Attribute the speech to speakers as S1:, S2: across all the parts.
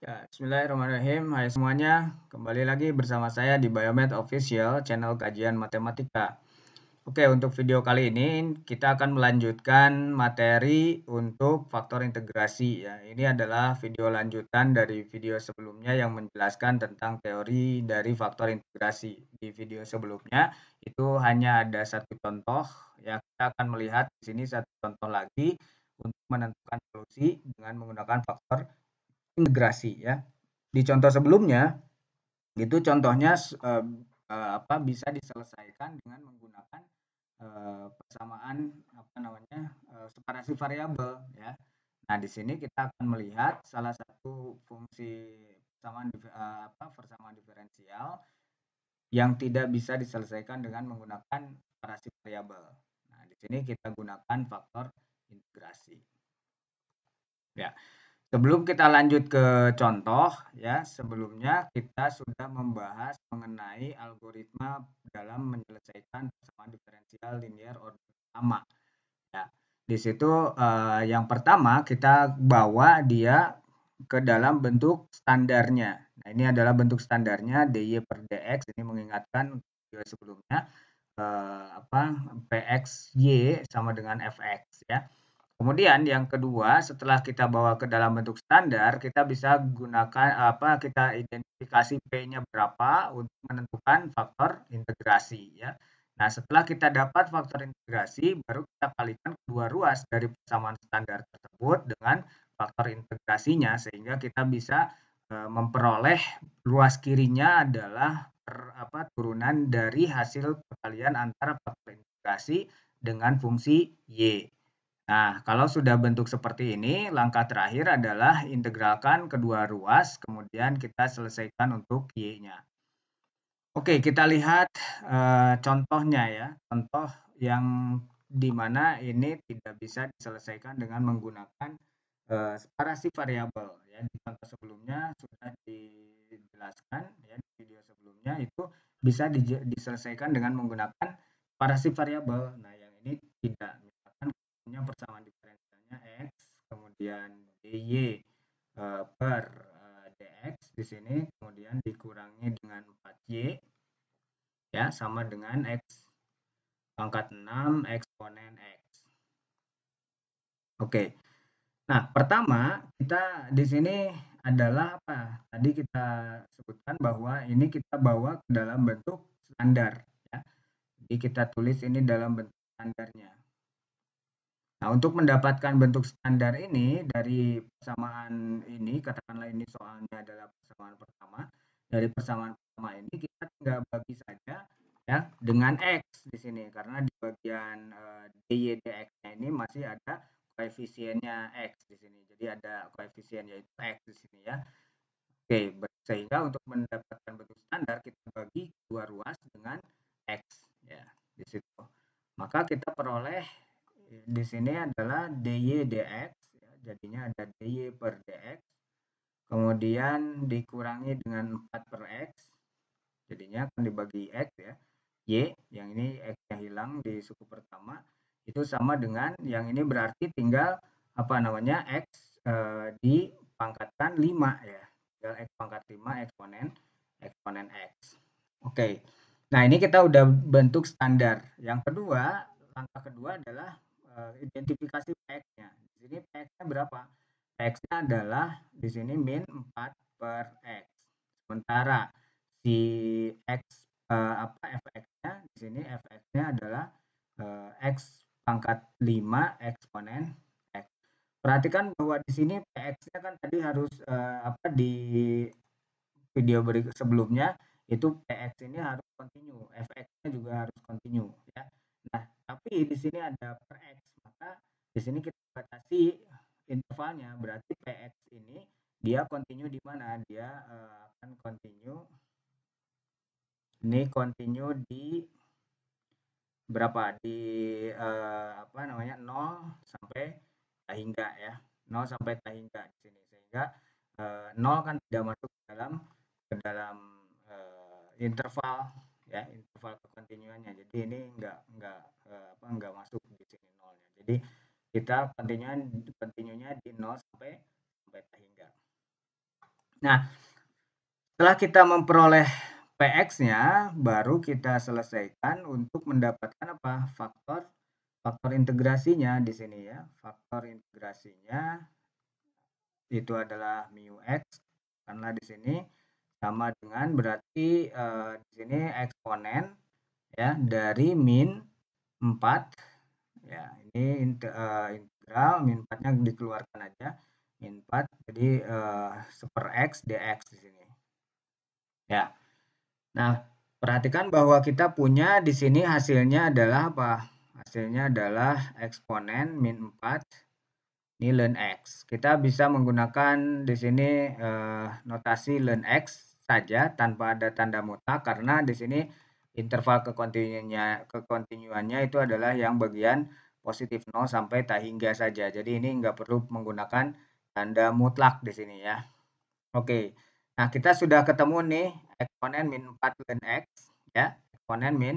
S1: Ya, Bismillahirrahmanirrahim. Hai semuanya, kembali lagi bersama saya di Biomed Official, channel kajian matematika. Oke, untuk video kali ini kita akan melanjutkan materi untuk faktor integrasi. Ya, ini adalah video lanjutan dari video sebelumnya yang menjelaskan tentang teori dari faktor integrasi. Di video sebelumnya itu hanya ada satu contoh. Ya, kita akan melihat di sini satu contoh lagi untuk menentukan solusi dengan menggunakan faktor integrasi ya. Di contoh sebelumnya itu contohnya eh, apa bisa diselesaikan dengan menggunakan eh, persamaan apa namanya eh, separasi variabel ya. Nah, di sini kita akan melihat salah satu fungsi persamaan eh, apa persamaan diferensial yang tidak bisa diselesaikan dengan menggunakan separasi variabel. Nah, di sini kita gunakan faktor integrasi. Ya. Sebelum kita lanjut ke contoh, ya, sebelumnya kita sudah membahas mengenai algoritma dalam menyelesaikan persamaan diferensial linear order pertama. Ya, di situ eh, yang pertama kita bawa dia ke dalam bentuk standarnya. Nah, ini adalah bentuk standarnya dy per dx. Ini mengingatkan video sebelumnya eh, apa pxy sama dengan fx ya. Kemudian yang kedua, setelah kita bawa ke dalam bentuk standar, kita bisa gunakan apa kita identifikasi P-nya berapa untuk menentukan faktor integrasi ya. Nah, setelah kita dapat faktor integrasi, baru kita kalikan kedua ruas dari persamaan standar tersebut dengan faktor integrasinya sehingga kita bisa e, memperoleh ruas kirinya adalah per, apa turunan dari hasil perkalian antara faktor integrasi dengan fungsi y Nah, kalau sudah bentuk seperti ini, langkah terakhir adalah integralkan kedua ruas, kemudian kita selesaikan untuk Y-nya. Oke, kita lihat e, contohnya ya, contoh yang dimana ini tidak bisa diselesaikan dengan menggunakan e, separasi variabel. Ya, di contoh sebelumnya sudah dijelaskan ya di video sebelumnya itu bisa di, diselesaikan dengan menggunakan separasi variabel. Nah, yang ini tidak yang persamaan diferensialnya x kemudian dy uh, eh, per uh, eh, dx di sini kemudian dikurangi dengan 4y ya sama dengan x pangkat 6 eksponen x. Oke. Nah, pertama kita di sini adalah apa? Tadi kita sebutkan bahwa ini kita bawa ke dalam bentuk standar ya. Jadi kita tulis ini dalam bentuk standarnya. Nah, untuk mendapatkan bentuk standar ini dari persamaan ini, katakanlah ini soalnya adalah persamaan pertama. Dari persamaan pertama ini kita tinggal bagi saja ya dengan x di sini karena di bagian e, eh, dy dx-nya ini masih ada koefisiennya x di sini. Jadi ada koefisien yaitu x di sini ya. Oke, sehingga untuk mendapatkan bentuk standar kita bagi dua ruas dengan x ya di situ. Maka kita peroleh di sini adalah dy dx ya, jadinya ada dy per dx kemudian dikurangi dengan 4 per x jadinya akan dibagi x ya y yang ini x yang hilang di suku pertama itu sama dengan yang ini berarti tinggal apa namanya x e, dipangkatkan 5 ya tinggal x pangkat 5 eksponen eksponen x oke okay. nah ini kita udah bentuk standar yang kedua langkah kedua adalah Eh, identifikasi PX-nya. Di sini px berapa? px adalah di sini min 4 per X. Sementara si X uh, apa fx-nya di sini fx-nya adalah uh, x pangkat 5 eksponen x. Perhatikan bahwa di sini px-nya kan tadi harus uh, apa di video berikut sebelumnya itu px ini harus continue, fx-nya juga harus continue ya. Nah, tapi di sini ada per x, maka di sini kita batasi intervalnya. Berarti px ini dia continue di mana? Dia uh, akan continue ini continue di berapa? Di uh, apa namanya? 0 sampai hingga ya. 0 sampai hingga di sini sehingga uh, eh, 0 kan tidak masuk ke dalam ke dalam uh,
S2: interval
S1: ya interval kekontinuannya jadi ini enggak nggak eh, apa nggak masuk di sini nolnya jadi kita kontinuan kontinuannya di nol sampai sampai hingga nah setelah kita memperoleh px-nya baru kita selesaikan untuk mendapatkan apa faktor faktor integrasinya di sini ya faktor integrasinya itu adalah mu x karena di sini sama dengan berarti uh, di sini eksponen ya dari min 4 ya ini uh, integral min 4-nya dikeluarkan aja min 4 jadi uh, super x dx di sini ya nah perhatikan bahwa kita punya di sini hasilnya adalah apa hasilnya adalah eksponen min 4 ini ln x kita bisa menggunakan di sini uh, notasi ln x saja tanpa ada tanda mutlak karena di sini interval kekontinuannya kekontinuannya itu adalah yang bagian positif 0 sampai tak hingga saja. Jadi ini nggak perlu menggunakan tanda mutlak di sini ya. Oke. Nah, kita sudah ketemu nih eksponen min 4 ln x ya. Eksponen min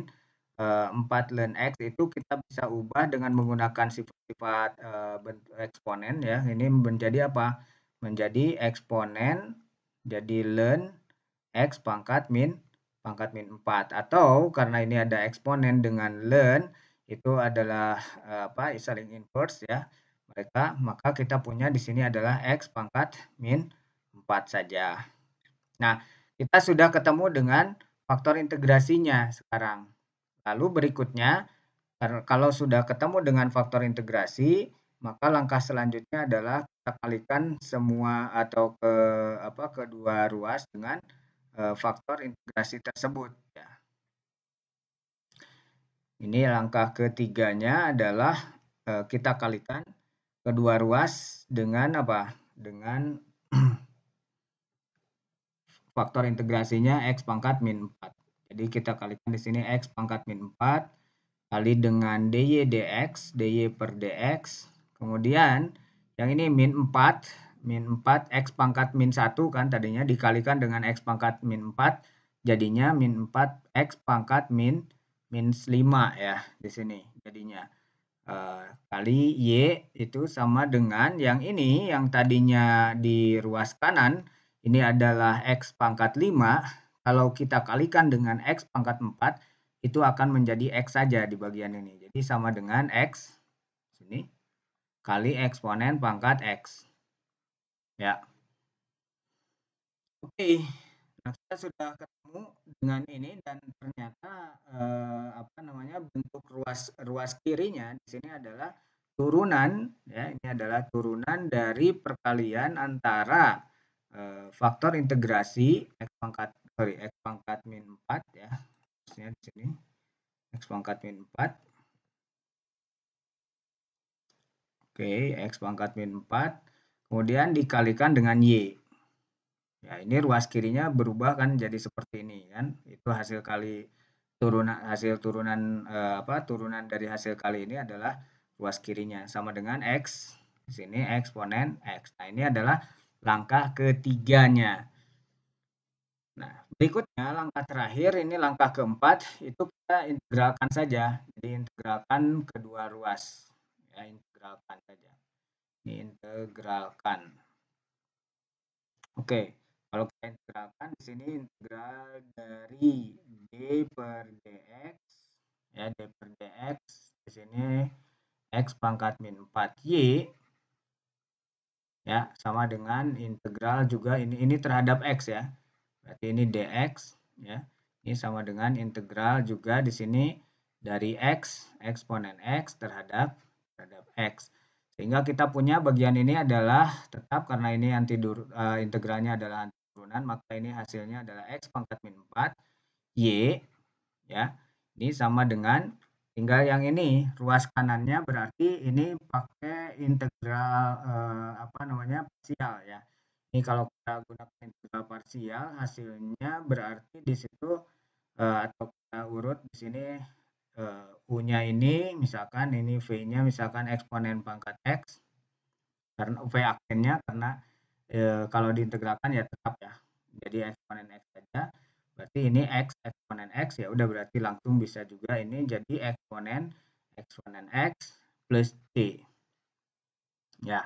S1: 4 eh, ln x itu kita bisa ubah dengan menggunakan sifat-sifat eh, bentuk eksponen ya. Ini menjadi apa? Menjadi eksponen jadi ln X pangkat min pangkat min 4 atau karena ini ada eksponen dengan ln itu adalah eh, apa saling inverse ya mereka maka kita punya di sini adalah x pangkat min 4 saja. Nah, kita sudah ketemu dengan faktor integrasinya sekarang. Lalu berikutnya kalau sudah ketemu dengan faktor integrasi, maka langkah selanjutnya adalah kita kalikan semua atau ke apa kedua ruas dengan Eh, faktor integrasi tersebut. Ya. Ini langkah ketiganya adalah eh, kita kalikan kedua ruas dengan apa? Dengan faktor integrasinya x pangkat min 4. Jadi kita kalikan di sini x pangkat min 4 kali dengan dy dx, dy per dx. Kemudian yang ini min 4 min 4 X pangkat min 1 kan tadinya dikalikan dengan X pangkat min 4 jadinya min 4 X pangkat min min 5 ya di sini jadinya e, kali Y itu sama dengan yang ini yang tadinya di ruas kanan ini adalah X pangkat 5 kalau kita kalikan dengan X pangkat 4 itu akan menjadi X saja di bagian ini jadi sama dengan X sini kali eksponen pangkat X ya oke okay. nah kita sudah ketemu dengan ini dan ternyata eh, apa namanya bentuk ruas ruas kirinya di sini adalah turunan ya ini adalah turunan dari perkalian antara eh, faktor integrasi x pangkat sorry x pangkat min 4 ya maksudnya di sini x pangkat min 4 oke x pangkat min 4 kemudian dikalikan dengan Y. Ya, ini ruas kirinya berubah kan jadi seperti ini kan. Itu hasil kali turunan hasil turunan eh, apa turunan dari hasil kali ini adalah ruas kirinya sama dengan x di sini eksponen x. Nah, ini adalah langkah ketiganya. Nah, berikutnya langkah terakhir ini langkah keempat itu kita integralkan saja. Jadi integralkan kedua ruas. Ya, integralkan saja diintegralkan. Oke, kalau kita integralkan di sini integral dari d per dx ya d per dx di sini x pangkat min 4y ya sama dengan integral juga ini ini terhadap x ya berarti ini dx ya ini sama dengan integral juga di sini dari x eksponen x terhadap terhadap x sehingga kita punya bagian ini adalah tetap karena ini anti uh, integralnya adalah anti turunan, maka ini hasilnya adalah X pangkat min 4, Y, ya. Ini sama dengan tinggal yang ini, ruas kanannya berarti ini pakai integral uh, apa namanya parsial ya. Ini kalau kita gunakan integral parsial, hasilnya berarti di situ uh, atau kita urut di sini uh, punya ini misalkan ini V-nya misalkan eksponen pangkat X karena V aksennya karena e, kalau diintegrakan ya tetap ya jadi eksponen X saja berarti ini X eksponen X ya udah berarti langsung bisa juga ini jadi eksponen eksponen X plus T ya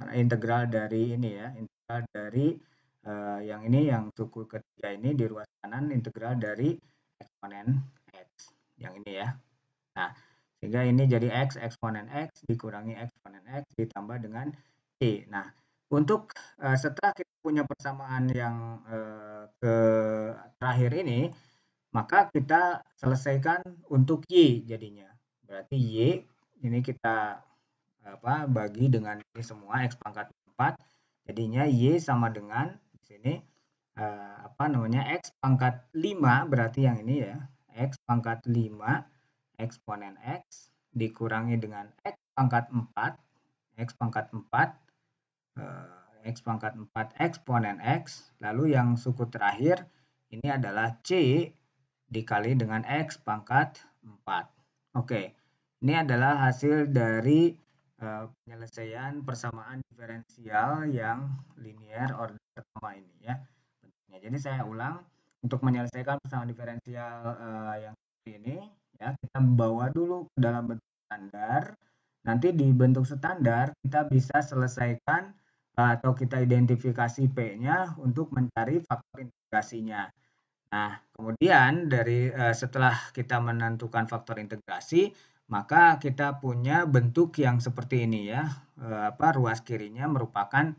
S1: karena integral dari ini ya integral dari e, yang ini yang suku ketiga ini di ruas kanan integral dari eksponen X yang ini ya Nah, sehingga ini jadi X eksponen X dikurangi eksponen X ditambah dengan y Nah, untuk uh, setelah kita punya persamaan yang uh, ke terakhir ini, maka kita selesaikan untuk Y jadinya. Berarti Y ini kita apa bagi dengan ini semua X pangkat 4, jadinya Y sama dengan di sini uh, apa namanya X pangkat 5, berarti yang ini ya, X pangkat 5 eksponen X dikurangi dengan X pangkat 4, X pangkat 4, eh, X pangkat 4 eksponen X. Lalu yang suku terakhir ini adalah C dikali dengan X pangkat 4. Oke, ini adalah hasil dari eh, penyelesaian persamaan diferensial yang linear order pertama ini ya. tentunya Jadi saya ulang untuk menyelesaikan persamaan diferensial eh, yang ini ya kita bawa dulu ke dalam bentuk standar. Nanti di bentuk standar kita bisa selesaikan eh, atau kita identifikasi P-nya untuk mencari faktor integrasinya. Nah, kemudian dari eh, setelah kita menentukan faktor integrasi, maka kita punya bentuk yang seperti ini ya. Eh, apa ruas kirinya merupakan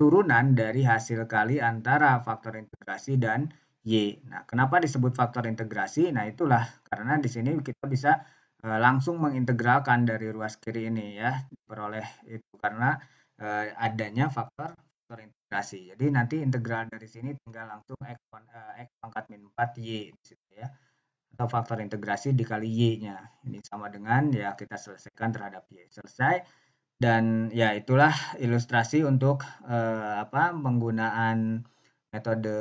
S1: turunan dari hasil kali antara faktor integrasi dan Y. Nah, kenapa disebut faktor integrasi? Nah, itulah karena di sini kita bisa e, langsung mengintegralkan dari ruas kiri ini ya, diperoleh itu karena e, adanya faktor faktor integrasi. Jadi nanti integral dari sini tinggal langsung x, eh, x pangkat min 4 y di situ ya. Atau faktor integrasi dikali y-nya. Ini sama dengan ya kita selesaikan terhadap y. Selesai dan ya itulah ilustrasi untuk apa penggunaan metode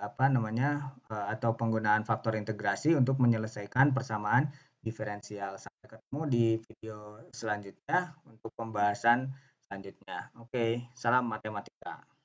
S1: apa namanya eh, atau penggunaan faktor integrasi untuk menyelesaikan persamaan diferensial. Sampai ketemu di video selanjutnya untuk pembahasan selanjutnya. Oke, salam matematika.